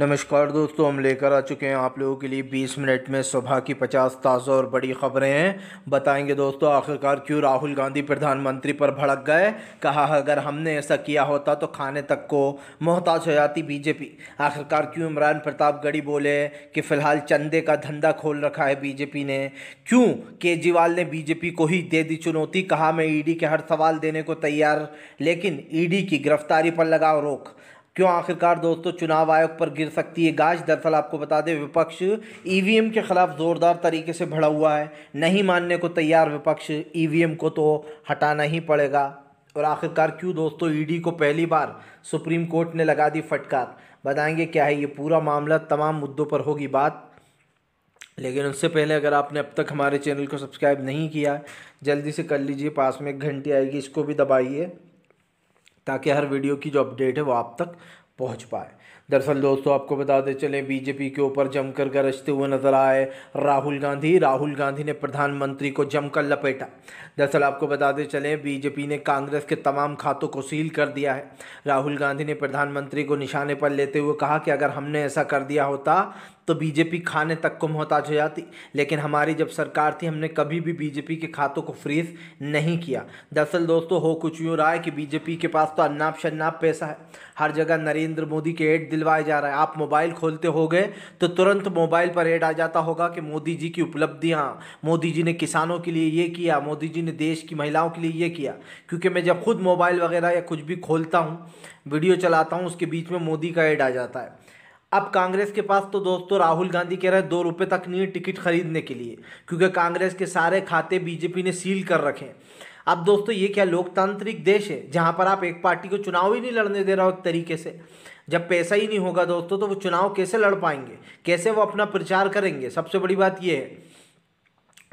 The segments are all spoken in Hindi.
नमस्कार दोस्तों हम लेकर आ चुके हैं आप लोगों के लिए 20 मिनट में सुबह की 50 ताज़ा और बड़ी खबरें हैं बताएंगे दोस्तों आखिरकार क्यों राहुल गांधी प्रधानमंत्री पर भड़क गए कहा अगर हमने ऐसा किया होता तो खाने तक को मोहताज हो जाती बीजेपी आखिरकार क्यों इमरान प्रताप गढ़ी बोले कि फ़िलहाल चंदे का धंधा खोल रखा है बीजेपी ने क्यों केजरीवाल ने बीजेपी को ही दे दी चुनौती कहा मैं ई के हर सवाल देने को तैयार लेकिन ई की गिरफ्तारी पर लगाओ रोक क्यों आखिरकार दोस्तों चुनाव आयोग पर गिर सकती है गाज दरअसल आपको बता दें विपक्ष ईवीएम e के खिलाफ ज़ोरदार तरीके से भड़ा हुआ है नहीं मानने को तैयार विपक्ष ईवीएम e को तो हटाना ही पड़ेगा और आखिरकार क्यों दोस्तों ईडी e को पहली बार सुप्रीम कोर्ट ने लगा दी फटकार बताएंगे क्या है ये पूरा मामला तमाम मुद्दों पर होगी बात लेकिन उससे पहले अगर आपने अब तक हमारे चैनल को सब्सक्राइब नहीं किया जल्दी से कर लीजिए पास में एक घंटी आएगी इसको भी दबाइए ताकि हर वीडियो की जो अपडेट है वो आप तक Pode, pai. दरअसल दोस्तों आपको बताते चलें बीजेपी के ऊपर जमकर गरजते हुए नजर आए राहुल गांधी राहुल गांधी ने प्रधानमंत्री को जमकर लपेटा दरअसल आपको बताते चलें बीजेपी ने कांग्रेस के तमाम खातों को सील कर दिया है राहुल गांधी ने प्रधानमंत्री को निशाने पर लेते हुए कहा कि अगर हमने ऐसा कर दिया होता तो बीजेपी खाने तक को मोहताज हो जाती लेकिन हमारी जब सरकार थी हमने कभी भी बीजेपी के खातों को फ्रीज नहीं किया दरअसल दोस्तों हो कुछ यूँ रहा है कि बीजेपी के पास तो अन्नाप शन्नाप पैसा है हर जगह नरेंद्र मोदी के एट दिलवाया जा रहा है आप मोबाइल खोलते हो तो तुरंत मोबाइल पर एड आ जाता होगा कि मोदी जी की उपलब्धियाँ मोदी जी ने किसानों के लिए ये किया मोदी जी ने देश की महिलाओं के लिए ये किया क्योंकि मैं जब खुद मोबाइल वगैरह या कुछ भी खोलता हूँ वीडियो चलाता हूँ उसके बीच में मोदी का एड आ जाता है अब कांग्रेस के पास तो दोस्तों राहुल गांधी कह रहे हैं दो रुपये तक नहीं टिकट खरीदने के लिए क्योंकि कांग्रेस के सारे खाते बीजेपी ने सील कर रखे हैं अब दोस्तों ये क्या लोकतांत्रिक देश है जहाँ पर आप एक पार्टी को चुनाव ही नहीं लड़ने दे रहा हो एक तरीके से जब पैसा ही नहीं होगा दोस्तों तो वो चुनाव कैसे लड़ पाएंगे कैसे वो अपना प्रचार करेंगे सबसे बड़ी बात ये है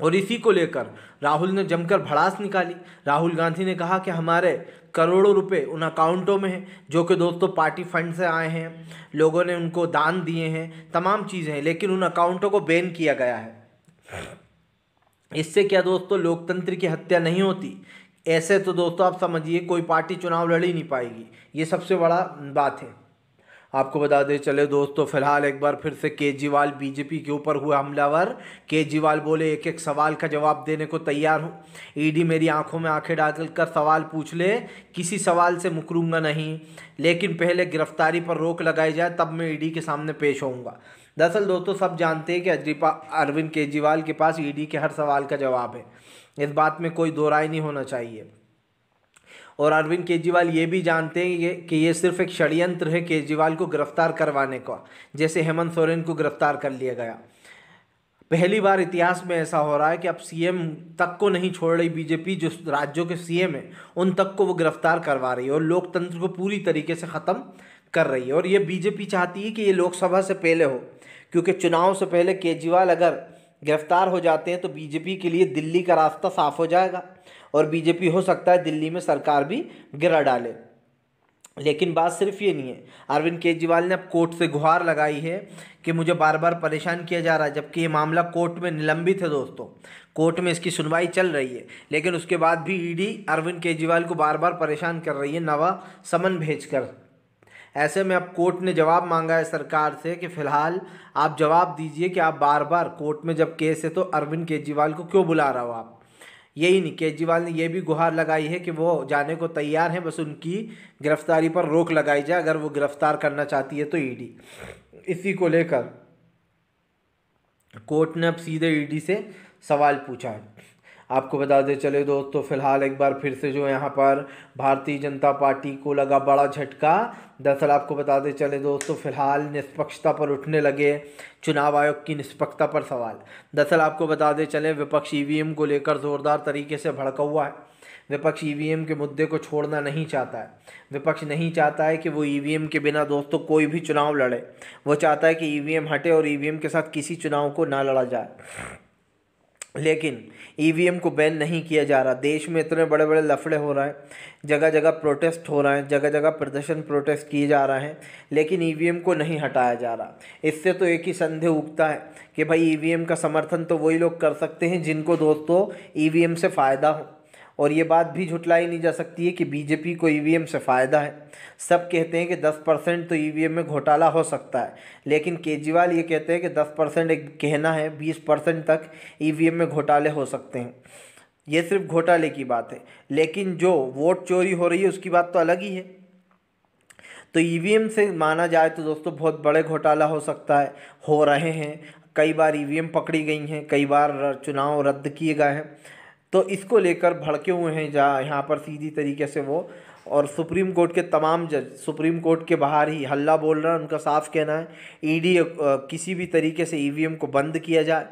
और इसी को लेकर राहुल ने जमकर भड़ास निकाली राहुल गांधी ने कहा कि हमारे करोड़ों रुपए उन अकाउंटों में हैं जो कि दोस्तों पार्टी फंड से आए हैं लोगों ने उनको दान दिए हैं तमाम चीज़ें हैं लेकिन उन अकाउंटों को बैन किया गया है इससे क्या दोस्तों लोकतंत्र की हत्या नहीं होती ऐसे तो दोस्तों आप समझिए कोई पार्टी चुनाव लड़ ही नहीं पाएगी ये सबसे बड़ा बात है आपको बता दें चले दोस्तों फिलहाल एक बार फिर से केजरीवाल बीजेपी के ऊपर हुए हमलावर केजरीवाल बोले एक एक सवाल का जवाब देने को तैयार हूँ ईडी मेरी आंखों में आंखें डालकर सवाल पूछ ले किसी सवाल से मुकरूंगा नहीं लेकिन पहले गिरफ्तारी पर रोक लगाई जाए तब मैं ईडी के सामने पेश होऊंगा दरअसल दोस्तों सब जानते हैं कि अजरीपा अरविंद केजरीवाल के पास ईडी e के हर सवाल का जवाब है इस बात में कोई दो राय नहीं होना चाहिए और अरविंद केजरीवाल ये भी जानते हैं ये कि ये सिर्फ एक षडयंत्र है केजरीवाल को गिरफ्तार करवाने का जैसे हेमंत सोरेन को गिरफ्तार कर लिया गया पहली बार इतिहास में ऐसा हो रहा है कि अब सीएम तक को नहीं छोड़ रही बीजेपी जो राज्यों के सीएम है उन तक को वो गिरफ्तार करवा रही है और लोकतंत्र को पूरी तरीके से ख़त्म कर रही है और ये बीजेपी चाहती है कि ये लोकसभा से पहले हो क्योंकि चुनाव से पहले केजरीवाल अगर गिरफ्तार हो जाते हैं तो बीजेपी के लिए दिल्ली का रास्ता साफ हो जाएगा और बीजेपी हो सकता है दिल्ली में सरकार भी गिरा डाले लेकिन बात सिर्फ ये नहीं है अरविंद केजरीवाल ने अब कोर्ट से गुहार लगाई है कि मुझे बार बार परेशान किया जा रहा है जबकि ये मामला कोर्ट में निलंबित है दोस्तों कोर्ट में इसकी सुनवाई चल रही है लेकिन उसके बाद भी ईडी अरविंद केजरीवाल को बार बार परेशान कर रही है नवा समन भेजकर ऐसे में अब कोर्ट ने जवाब मांगा है सरकार से कि फ़िलहाल आप जवाब दीजिए कि आप बार बार कोर्ट में जब केस है तो अरविंद केजरीवाल को क्यों बुला रहा हो आप यही नहीं केजरीवाल ने यह भी गुहार लगाई है कि वो जाने को तैयार हैं बस उनकी गिरफ्तारी पर रोक लगाई जाए अगर वो गिरफ्तार करना चाहती है तो ईडी इसी को लेकर कोर्ट ने अब सीधे ईडी से सवाल पूछा है आपको बताते चले दोस्तों फिलहाल एक बार फिर से जो यहाँ पर भारतीय जनता पार्टी को लगा बड़ा झटका दरअसल आपको बताते चले दोस्तों फिलहाल निष्पक्षता पर उठने लगे चुनाव आयोग की निष्पक्षता पर सवाल दरअसल आपको बताते चले विपक्ष ई को लेकर ज़ोरदार तरीके से भड़का हुआ है विपक्ष ई के मुद्दे को छोड़ना नहीं चाहता है विपक्ष नहीं चाहता है कि वो ई के बिना दोस्तों कोई भी चुनाव लड़े वो चाहता है कि ई हटे और ई के साथ किसी चुनाव को ना लड़ा जाए लेकिन ईवीएम e को बैन नहीं किया जा रहा देश में इतने बड़े बड़े लफड़े हो रहे हैं जगह जगह प्रोटेस्ट हो रहे हैं जगह जगह प्रदर्शन प्रोटेस्ट किए जा रहे हैं लेकिन ईवीएम e को नहीं हटाया जा रहा इससे तो एक ही संदेह उगता है कि भाई ईवीएम e का समर्थन तो वही लोग कर सकते हैं जिनको दोस्तों ईवीएम से फ़ायदा हो और ये बात भी झुटलाई नहीं जा सकती है कि बीजेपी को ई से फ़ायदा है सब कहते हैं कि 10 परसेंट तो ई में घोटाला हो सकता है लेकिन केजरीवाल ये कहते हैं कि 10 परसेंट एक कहना है 20 परसेंट तक ई में घोटाले हो सकते हैं ये सिर्फ घोटाले की बात है लेकिन जो वोट चोरी हो रही है उसकी बात तो अलग ही है तो ई से माना जाए तो दोस्तों बहुत बड़े घोटाला हो सकता है हो रहे हैं कई बार ई पकड़ी गई हैं कई बार चुनाव रद्द किए गए हैं तो इसको लेकर भड़के हुए हैं जहाँ यहाँ पर सीधी तरीके से वो और सुप्रीम कोर्ट के तमाम जज सुप्रीम कोर्ट के बाहर ही हल्ला बोल रहा है उनका साफ कहना है ईडी किसी भी तरीके से ईवीएम को बंद किया जाए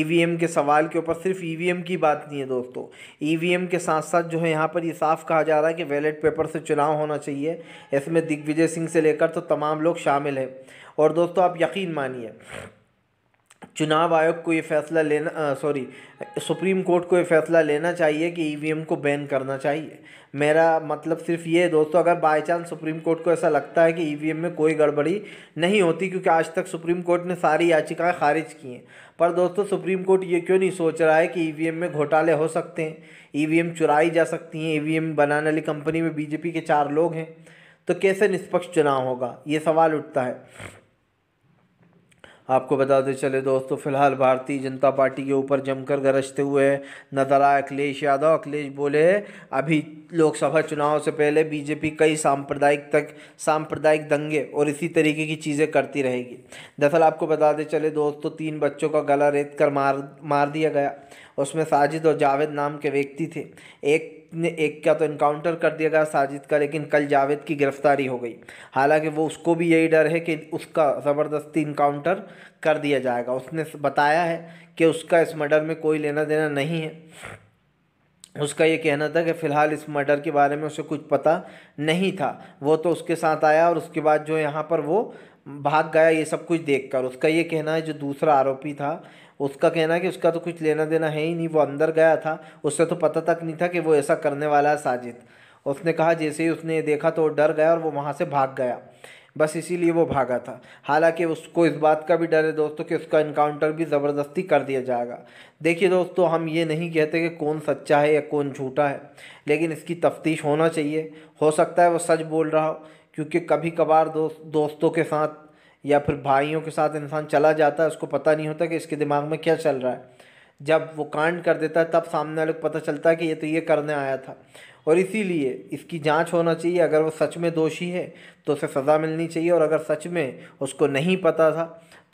ईवीएम के सवाल के ऊपर सिर्फ ईवीएम की बात नहीं है दोस्तों ईवीएम के साथ साथ जो है यहाँ पर ये साफ कहा जा रहा है कि बैलेट पेपर से चुनाव होना चाहिए इसमें दिग्विजय सिंह से लेकर तो तमाम लोग शामिल हैं और दोस्तों आप यकीन मानिए चुनाव आयोग को ये फैसला लेना सॉरी सुप्रीम कोर्ट को ये फैसला लेना चाहिए कि ईवीएम को बैन करना चाहिए मेरा मतलब सिर्फ ये है दोस्तों अगर बाई चांस सुप्रीम कोर्ट को ऐसा लगता है कि ईवीएम में कोई गड़बड़ी नहीं होती क्योंकि आज तक सुप्रीम कोर्ट ने सारी याचिकाएं खारिज की हैं पर दोस्तों सुप्रीम कोर्ट ये क्यों नहीं सोच रहा है कि ई में घोटाले हो सकते हैं ई चुराई जा सकती हैं ई बनाने वाली कंपनी में बीजेपी के चार लोग हैं तो कैसे निष्पक्ष चुनाव होगा ये सवाल उठता है आपको बताते चले दोस्तों फिलहाल भारतीय जनता पार्टी के ऊपर जमकर गरजते हुए नजर आए अखिलेश यादव अखिलेश बोले अभी लोकसभा चुनाव से पहले बीजेपी कई सांप्रदायिक तक सांप्रदायिक दंगे और इसी तरीके की चीज़ें करती रहेगी दरअसल आपको बताते चले दोस्तों तीन बच्चों का गला रेत कर मार मार दिया गया उसमें साजिद और जावेद नाम के व्यक्ति थे एक ने एक का तो इनकाउंटर कर दिया गया साजिद का लेकिन कल जावेद की गिरफ्तारी हो गई हालांकि वो उसको भी यही डर है कि उसका ज़बरदस्ती इनकाउंटर कर दिया जाएगा उसने बताया है कि उसका इस मर्डर में कोई लेना देना नहीं है उसका ये कहना था कि फ़िलहाल इस मर्डर के बारे में उसे कुछ पता नहीं था वो तो उसके साथ आया और उसके बाद जो यहाँ पर वो भाग गया ये सब कुछ देखकर उसका ये कहना है जो दूसरा आरोपी था उसका कहना है कि उसका तो कुछ लेना देना है ही नहीं वो अंदर गया था उससे तो पता तक नहीं था कि वो ऐसा करने वाला है साजिद उसने कहा जैसे ही उसने देखा तो वो डर गया और वो वहाँ से भाग गया बस इसीलिए वो भागा था हालांकि उसको इस बात का भी डर है दोस्तों कि उसका इनकाउंटर भी ज़बरदस्ती कर दिया जाएगा देखिए दोस्तों हम ये नहीं कहते कि कौन सच्चा है या कौन झूठा है लेकिन इसकी तफ्तीश होना चाहिए हो सकता है वो सच बोल रहा हो क्योंकि कभी कभार दोस्त दोस्तों के साथ या फिर भाइयों के साथ इंसान चला जाता है उसको पता नहीं होता कि इसके दिमाग में क्या चल रहा है जब वो कांड कर देता है तब सामने वाले को पता चलता है कि ये तो ये करने आया था और इसीलिए इसकी जांच होना चाहिए अगर वो सच में दोषी है तो उसे सज़ा मिलनी चाहिए और अगर सच में उसको नहीं पता था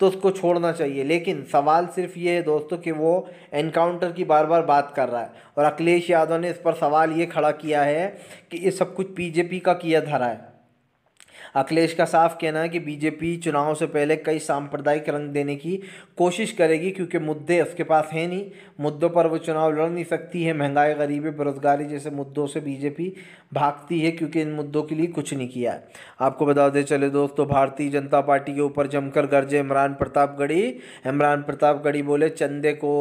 तो उसको छोड़ना चाहिए लेकिन सवाल सिर्फ ये है दोस्तों कि वो एनकाउंटर की बार बार बात कर रहा है और अखिलेश यादव ने इस पर सवाल ये खड़ा किया है कि ये सब कुछ बीजेपी का किया धरा है अखिलेश का साफ कहना है कि बीजेपी चुनाव से पहले कई सांप्रदायिक रंग देने की कोशिश करेगी क्योंकि मुद्दे उसके पास हैं नहीं मुद्दों पर वो चुनाव लड़ नहीं सकती है महंगाई गरीबी बेरोजगारी जैसे मुद्दों से बीजेपी भागती है क्योंकि इन मुद्दों के लिए कुछ नहीं किया है आपको बता दें चले दोस्तों भारतीय जनता पार्टी के ऊपर जमकर गर्जे इमरान प्रतापगढ़ी इमरान प्रतापगढ़ी बोले चंदे को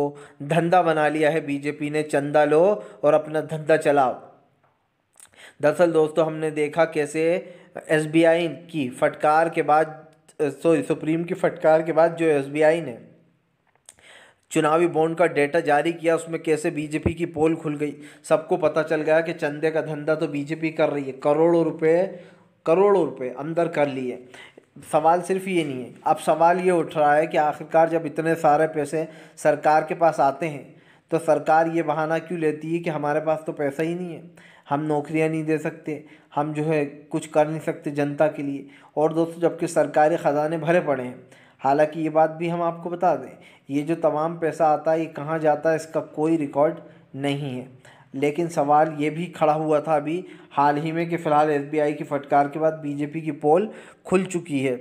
धंधा बना लिया है बीजेपी ने चंदा लो और अपना धंधा चलाओ दरअसल दोस्तों हमने देखा कैसे एस की फटकार के बाद सॉरी सुप्रीम की फटकार के बाद जो एस ने चुनावी बॉन्ड का डेटा जारी किया उसमें कैसे बीजेपी की पोल खुल गई सबको पता चल गया कि चंदे का धंधा तो बीजेपी कर रही है करोड़ों रुपए करोड़ों रुपए अंदर कर लिए सवाल सिर्फ ये नहीं है अब सवाल ये उठ रहा है कि आखिरकार जब इतने सारे पैसे सरकार के पास आते हैं तो सरकार ये बहाना क्यों लेती है कि हमारे पास तो पैसा ही नहीं है हम नौकरियां नहीं दे सकते हम जो है कुछ कर नहीं सकते जनता के लिए और दोस्तों जबकि सरकारी ख़जाने भरे पड़े हैं हालांकि ये बात भी हम आपको बता दें ये जो तमाम पैसा आता है ये कहाँ जाता है इसका कोई रिकॉर्ड नहीं है लेकिन सवाल ये भी खड़ा हुआ था अभी हाल ही में कि फ़िलहाल एसबीआई की फटकार के बाद बीजेपी की पोल खुल चुकी है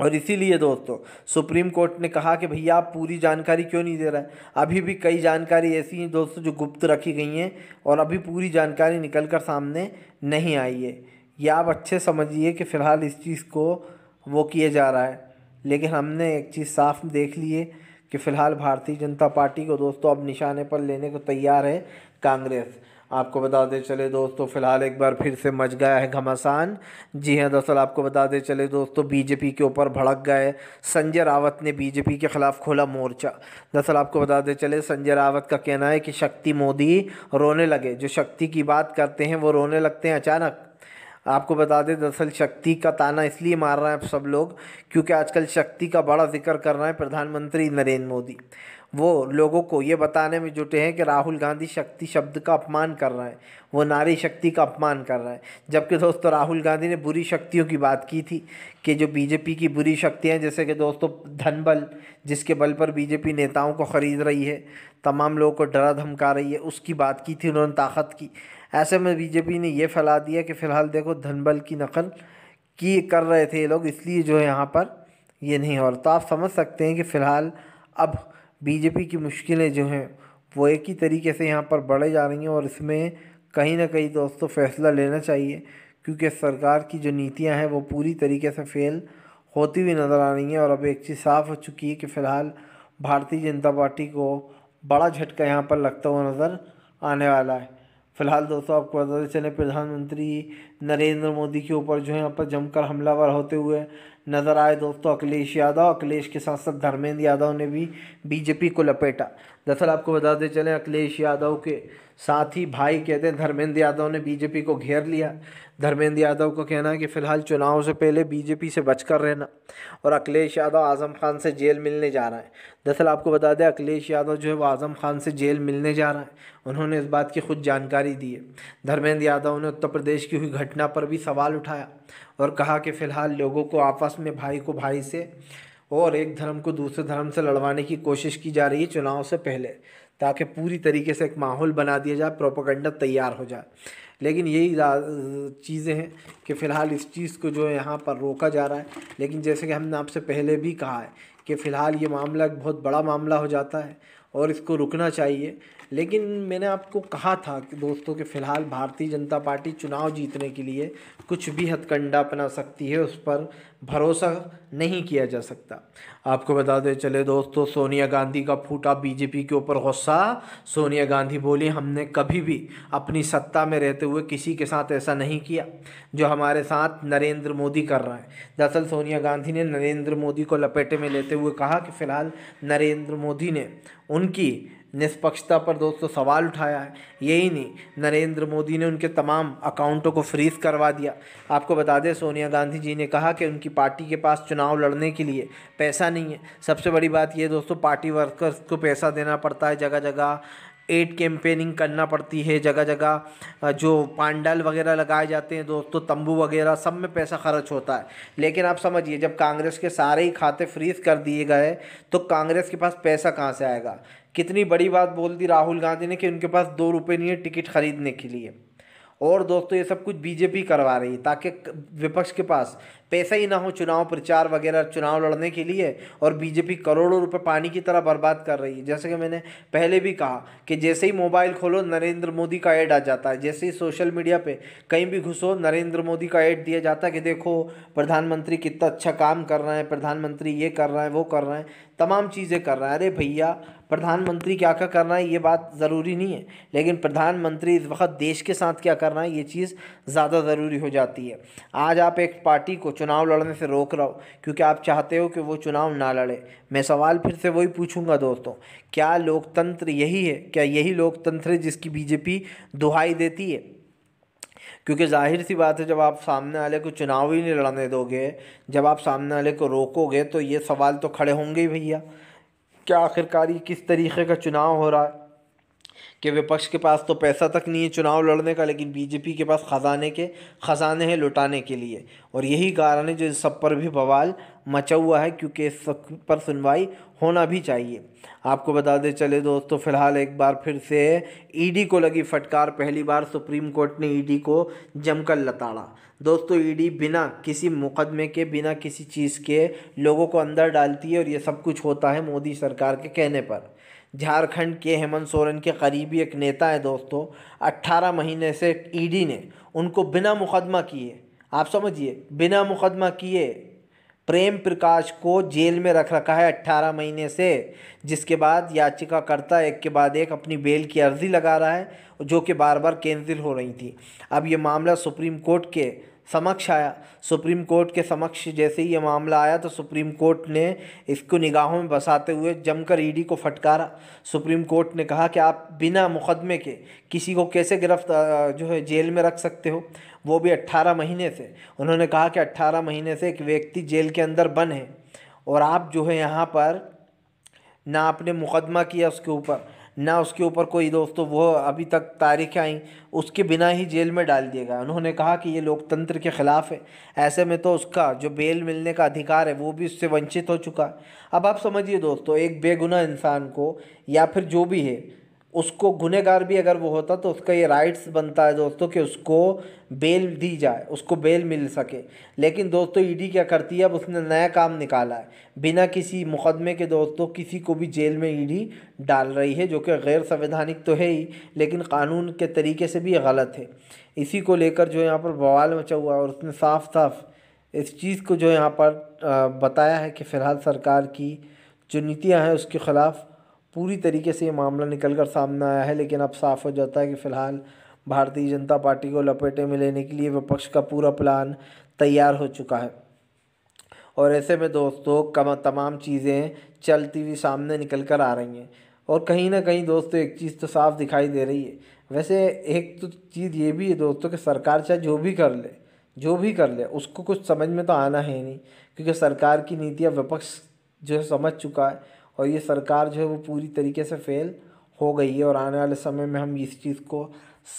और इसीलिए दोस्तों सुप्रीम कोर्ट ने कहा कि भैया आप पूरी जानकारी क्यों नहीं दे रहे अभी भी कई जानकारी ऐसी हैं दोस्तों जो गुप्त रखी गई हैं और अभी पूरी जानकारी निकल कर सामने नहीं आई है ये आप अच्छे समझिए कि फ़िलहाल इस चीज़ को वो किया जा रहा है लेकिन हमने एक चीज़ साफ देख ली है कि फ़िलहाल भारतीय जनता पार्टी को दोस्तों अब निशाने पर लेने को तैयार है कांग्रेस आपको बता दें चले दोस्तों फ़िलहाल एक बार फिर से मच गया है घमासान जी हाँ दरअसल आपको बता दें चले दोस्तों बीजेपी के ऊपर भड़क गए संजय रावत ने बीजेपी के ख़िलाफ़ खोला मोर्चा दरअसल आपको बता दें चले संजय रावत का कहना है कि शक्ति मोदी रोने लगे जो शक्ति की बात करते हैं वो रोने लगते हैं अचानक आपको बता दें दरअसल शक्ति का ताना इसलिए मार रहे हैं आप सब लोग क्योंकि आजकल शक्ति का बड़ा जिक्र कर रहे हैं प्रधानमंत्री नरेंद्र मोदी वो लोगों को ये बताने में जुटे हैं कि राहुल गांधी शक्ति शब्द का अपमान कर रहे हैं वो नारी शक्ति का अपमान कर रहे हैं जबकि दोस्तों राहुल गांधी ने बुरी शक्तियों की बात की थी कि जो बीजेपी की बुरी शक्तियाँ जैसे कि दोस्तों धन बल जिसके बल पर बीजेपी नेताओं को ख़रीद रही है तमाम लोगों को डरा धमका रही है उसकी बात की थी उन्होंने ताकत की ऐसे में बीजेपी ने यह फैला दिया कि फ़िलहाल देखो धनबल की नकल की कर रहे थे ये लोग इसलिए जो है यहाँ पर ये नहीं हो रहा तो आप समझ सकते हैं कि फ़िलहाल अब बीजेपी की मुश्किलें जो हैं वो एक ही तरीके से यहाँ पर बढ़े जा रही हैं और इसमें कहीं ना कहीं दोस्तों फैसला लेना चाहिए क्योंकि सरकार की जो नीतियाँ हैं वो पूरी तरीके से फेल होती हुई नज़र आ रही हैं और अब एक चीज़ साफ़ हो चुकी है कि फ़िलहाल भारतीय जनता पार्टी को बड़ा झटका यहाँ पर लगता हुआ नज़र आने वाला है फिलहाल दोस्तों आपको बताते तो चले प्रधानमंत्री नरेंद्र मोदी के ऊपर जो है यहाँ पर जमकर हमलावर होते हुए नज़र आए दोस्तों अखिलेश यादव अखिलेश के साथ साथ धर्मेंद्र यादव ने भी बीजेपी को लपेटा दरअसल आपको बताते चले अखिलेश यादव के साथ ही भाई कहते हैं धर्मेंद्र यादव ने बीजेपी को घेर लिया धर्मेंद्र यादव का कहना है कि फ़िलहाल चुनाव से पहले बीजेपी से बचकर रहना और अखिलेश यादव आज़म खान से जेल मिलने जा रहा है दरअसल आपको बता दें अखिलेश यादव जो है वो आज़म खान से जेल मिलने जा रहा है उन्होंने इस बात की खुद जानकारी दी है धर्मेंद्र यादव ने उत्तर प्रदेश की हुई घटना पर भी सवाल उठाया और कहा कि फ़िलहाल लोगों को आपस में भाई को भाई से और एक धर्म को दूसरे धर्म से लड़वाने की कोशिश की जा रही है चुनाव से पहले ताकि पूरी तरीके से एक माहौल बना दिया जाए प्रोपोगंडा तैयार हो जाए लेकिन यही चीज़ें हैं कि फ़िलहाल इस चीज़ को जो है यहाँ पर रोका जा रहा है लेकिन जैसे कि हमने आपसे पहले भी कहा है कि फ़िलहाल ये मामला एक बहुत बड़ा मामला हो जाता है और इसको रुकना चाहिए लेकिन मैंने आपको कहा था कि दोस्तों कि फ़िलहाल भारतीय जनता पार्टी चुनाव जीतने के लिए कुछ भी हथकंडा अपना सकती है उस पर भरोसा नहीं किया जा सकता आपको बता दें चले दोस्तों सोनिया गांधी का फूटा बीजेपी के ऊपर गुस्सा सोनिया गांधी बोली हमने कभी भी अपनी सत्ता में रहते हुए किसी के साथ ऐसा नहीं किया जो हमारे साथ नरेंद्र मोदी कर रहा है दरअसल सोनिया गांधी ने नरेंद्र मोदी को लपेटे में लेते हुए कहा कि फ़िलहाल नरेंद्र मोदी ने उनकी निष्पक्षता पर दोस्तों सवाल उठाया है यही नहीं नरेंद्र मोदी ने उनके तमाम अकाउंटों को फ्रीज करवा दिया आपको बता दें सोनिया गांधी जी ने कहा कि उनकी पार्टी के पास चुनाव लड़ने के लिए पैसा नहीं है सबसे बड़ी बात यह दोस्तों पार्टी वर्कर्स को पैसा देना पड़ता है जगह जगह एड कैंपेनिंग करना पड़ती है जगह जगह जो पांडाल वगैरह लगाए जाते हैं दोस्तों तंबू वगैरह सब में पैसा खर्च होता है लेकिन आप समझिए जब कांग्रेस के सारे ही खाते फ्रीज कर दिए गए तो कांग्रेस के पास पैसा कहाँ से आएगा कितनी बड़ी बात बोल दी राहुल गांधी ने कि उनके पास दो रुपये नहीं है टिकट खरीदने के लिए और दोस्तों ये सब कुछ बीजेपी करवा रही है ताकि विपक्ष के पास पैसा ही ना हो चुनाव प्रचार वगैरह चुनाव लड़ने के लिए और बीजेपी करोड़ों रुपए पानी की तरह बर्बाद कर रही है जैसे कि मैंने पहले भी कहा कि जैसे ही मोबाइल खोलो नरेंद्र मोदी का ऐड आ जाता है जैसे ही सोशल मीडिया पे कहीं भी घुसो नरेंद्र मोदी का ऐड दिया जाता है कि देखो प्रधानमंत्री कितना अच्छा काम कर रहे हैं प्रधानमंत्री ये कर रहे हैं वो कर रहे हैं तमाम चीज़ें कर रहे हैं अरे भैया प्रधानमंत्री क्या क्या करना है ये बात ज़रूरी नहीं है लेकिन प्रधानमंत्री इस वक्त देश के साथ क्या करना है ये चीज़ ज़्यादा ज़रूरी हो जाती है आज आप एक पार्टी को चुनाव लड़ने से रोक रहा हो क्योंकि आप चाहते हो कि वो चुनाव ना लड़े मैं सवाल फिर से वही पूछूंगा दोस्तों क्या लोकतंत्र यही है क्या यही लोकतंत्र है जिसकी बीजेपी दुहाई देती है क्योंकि जाहिर सी बात है जब आप सामने वाले को चुनाव ही नहीं लड़ने दोगे जब आप सामने वाले को रोकोगे तो ये सवाल तो खड़े होंगे ही भैया क्या आखिरकारी किस तरीक़े का चुनाव हो रहा है कि विपक्ष के पास तो पैसा तक नहीं है चुनाव लड़ने का लेकिन बीजेपी के पास ख़जाने के ख़जाने हैं लुटाने के लिए और यही कारण है जो इस सब पर भी बवाल मचा हुआ है क्योंकि इस पर सुनवाई होना भी चाहिए आपको बता दें चले दोस्तों फिलहाल एक बार फिर से ईडी को लगी फटकार पहली बार सुप्रीम कोर्ट ने ईडी को जमकर लताड़ा दोस्तों ईडी बिना किसी मुकदमे के बिना किसी चीज़ के लोगों को अंदर डालती है और ये सब कुछ होता है मोदी सरकार के कहने पर झारखंड के हेमंत सोरेन के करीबी एक नेता है दोस्तों अट्ठारह महीने से ईडी e ने उनको बिना मुकदमा किए आप समझिए बिना मुकदमा किए प्रेम प्रकाश को जेल में रख रखा है अट्ठारह महीने से जिसके बाद याचिकाकर्ता एक के बाद एक अपनी बेल की अर्जी लगा रहा है जो कि बार बार कैंसिल हो रही थी अब ये मामला सुप्रीम कोर्ट के समक्ष आया सुप्रीम कोर्ट के समक्ष जैसे ही ये मामला आया तो सुप्रीम कोर्ट ने इसको निगाहों में बसाते हुए जमकर ईडी e को फटकारा सुप्रीम कोर्ट ने कहा कि आप बिना मुकदमे के किसी को कैसे गिरफ्तार जो है जेल में रख सकते हो वो भी अट्ठारह महीने से उन्होंने कहा कि अट्ठारह महीने से एक व्यक्ति जेल के अंदर बंद है और आप जो है यहाँ पर ना आपने मुकदमा किया उसके ऊपर ना उसके ऊपर कोई दोस्तों तो वो अभी तक तारीखें आई उसके बिना ही जेल में डाल दिया गया उन्होंने कहा कि ये लोकतंत्र के ख़िलाफ़ है ऐसे में तो उसका जो बेल मिलने का अधिकार है वो भी उससे वंचित हो चुका है अब आप समझिए दोस्तों एक बेगुनाह इंसान को या फिर जो भी है उसको गुनहगार भी अगर वो होता तो उसका ये राइट्स बनता है दोस्तों कि उसको बेल दी जाए उसको बेल मिल सके लेकिन दोस्तों ईडी e क्या करती है अब उसने नया काम निकाला है बिना किसी मुकदमे के दोस्तों किसी को भी जेल में ईडी e डाल रही है जो कि गैर संवैधानिक तो है ही लेकिन कानून के तरीके से भी गलत है इसी को लेकर जो यहाँ पर बवाल मचा हुआ है और उसने साफ साफ इस चीज़ को जो यहाँ पर बताया है कि फ़िलहाल सरकार की जो नीतियाँ हैं उसके ख़िलाफ़ पूरी तरीके से ये मामला निकल कर सामने आया है लेकिन अब साफ हो जाता है कि फ़िलहाल भारतीय जनता पार्टी को लपेटे में लेने के लिए विपक्ष का पूरा प्लान तैयार हो चुका है और ऐसे में दोस्तों कम तमाम चीज़ें चलती हुई सामने निकल कर आ रही हैं और कहीं ना कहीं दोस्तों एक चीज़ तो साफ दिखाई दे रही है वैसे एक तो चीज़ ये भी है दोस्तों कि सरकार चाहे जो भी कर ले जो भी कर ले उसको कुछ समझ में तो आना है नहीं क्योंकि सरकार की नीतियाँ विपक्ष जो है समझ चुका है और ये सरकार जो है वो पूरी तरीके से फेल हो गई है और आने वाले समय में हम इस चीज़ को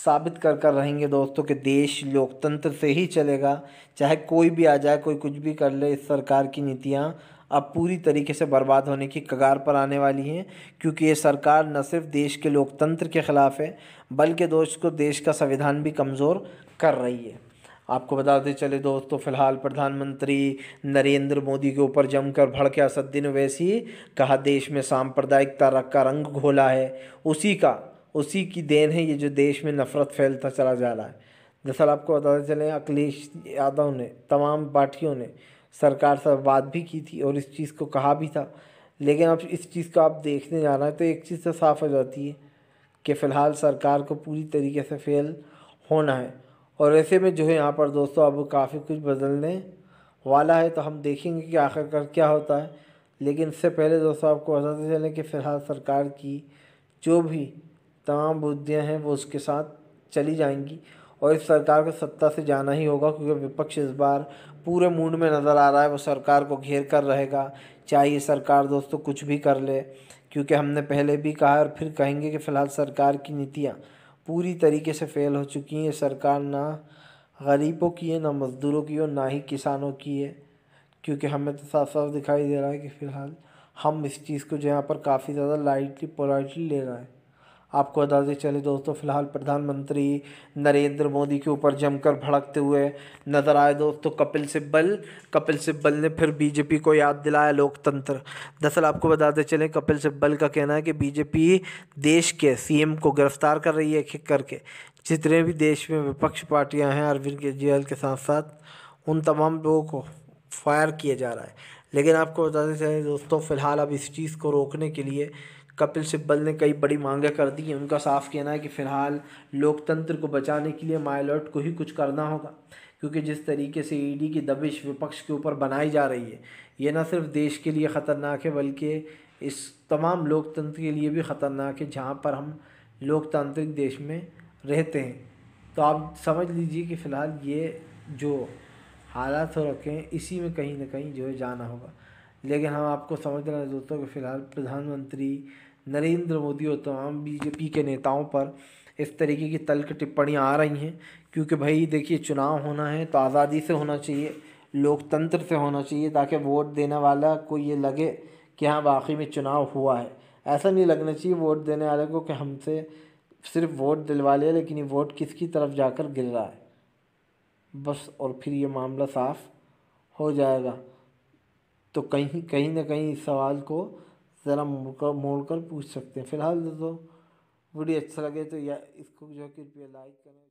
साबित कर कर रहेंगे दोस्तों कि देश लोकतंत्र से ही चलेगा चाहे कोई भी आ जाए कोई कुछ भी कर ले इस सरकार की नीतियाँ अब पूरी तरीके से बर्बाद होने की कगार पर आने वाली हैं क्योंकि ये सरकार न सिर्फ देश के लोकतंत्र के ख़िलाफ़ है बल्कि दोस्त को देश का संविधान भी कमज़ोर कर रही है आपको बताते चले दोस्तों फिलहाल प्रधानमंत्री नरेंद्र मोदी के ऊपर जमकर भड़के असद्दीन वैसी कहा देश में सांप्रदायिकता का रंग घोला है उसी का उसी की देन है ये जो देश में नफरत फैलता चला जा रहा है दरअसल आपको बताते चले अखिलेश यादव ने तमाम पार्टियों ने सरकार से बात भी की थी और इस चीज़ को कहा भी था लेकिन अब इस चीज़ को आप देखने जा रहे है तो एक चीज़ तो साफ़ हो जाती है कि फ़िलहाल सरकार को पूरी तरीके से फेल होना है और ऐसे में जो है यहाँ पर दोस्तों अब काफ़ी कुछ बदलने वाला है तो हम देखेंगे कि आखिरकार क्या होता है लेकिन इससे पहले दोस्तों आपको बताते चलें कि फ़िलहाल सरकार की जो भी तमाम बुद्धियाँ हैं वो उसके साथ चली जाएंगी और इस सरकार को सत्ता से जाना ही होगा क्योंकि विपक्ष इस बार पूरे मूड में नज़र आ रहा है वो सरकार को घेर कर रहेगा चाहे ये सरकार दोस्तों कुछ भी कर ले क्योंकि हमने पहले भी कहा और फिर कहेंगे कि फ़िलहाल सरकार की नीतियाँ पूरी तरीके से फेल हो चुकी हैं सरकार ना गरीबों की है ना मज़दूरों की और ना ही किसानों की है क्योंकि हमें तो साफ साफ दिखाई दे रहा है कि फ़िलहाल हम इस चीज़ को जो यहाँ पर काफ़ी ज़्यादा लाइटली पोलाइटली ले रहे हैं आपको बताते चले दोस्तों फिलहाल प्रधानमंत्री नरेंद्र मोदी के ऊपर जमकर भड़कते हुए नजर आए दोस्तों कपिल सिब्बल कपिल सिब्बल ने फिर बीजेपी को याद दिलाया लोकतंत्र दरअसल आपको बताते चले कपिल सिब्बल का कहना है कि बीजेपी देश के सीएम को गिरफ्तार कर रही है खिक करके जितने भी देश में विपक्ष पार्टियाँ हैं अरविंद केजरीवाल के साथ साथ उन तमाम लोगों को फायर किया जा रहा है लेकिन आपको बताते चले दोस्तों फ़िलहाल अब इस चीज़ को रोकने के लिए कपिल सिब्बल ने कई बड़ी मांगें कर दी हैं उनका साफ कहना है कि फ़िलहाल लोकतंत्र को बचाने के लिए माइलॉट को ही कुछ करना होगा क्योंकि जिस तरीके से ईडी e की दबिश विपक्ष के ऊपर बनाई जा रही है ये न सिर्फ देश के लिए ख़तरनाक है बल्कि इस तमाम लोकतंत्र के लिए भी ख़तरनाक है जहाँ पर हम लोकतांत्रिक देश में रहते हैं तो आप समझ लीजिए कि फ़िलहाल ये जो हालात हो रखे हैं इसी में कहीं ना कहीं जो है जाना होगा लेकिन हम आपको समझ रहे हैं दोस्तों कि फ़िलहाल प्रधानमंत्री नरेंद्र मोदी और तमाम बीजेपी के नेताओं पर इस तरीके की तल्ख टिप्पणियाँ आ रही हैं क्योंकि भाई देखिए चुनाव होना है तो आज़ादी से होना चाहिए लोकतंत्र से होना चाहिए ताकि वोट देने वाला को ये लगे कि हाँ वाकई में चुनाव हुआ है ऐसा नहीं लगना चाहिए वोट देने वाले को कि हमसे सिर्फ वोट दिलवा लिया लेकिन ये वोट किसकी तरफ जाकर गिर रहा है बस और फिर ये मामला साफ़ हो जाएगा तो कहीं कहीं ना कहीं इस सवाल को ज़रा मुड़कर मोड़ कर पूछ सकते हैं फ़िलहाल दोस्तों वीडियो अच्छा लगे तो या इसको जो है कृपया लाइक करें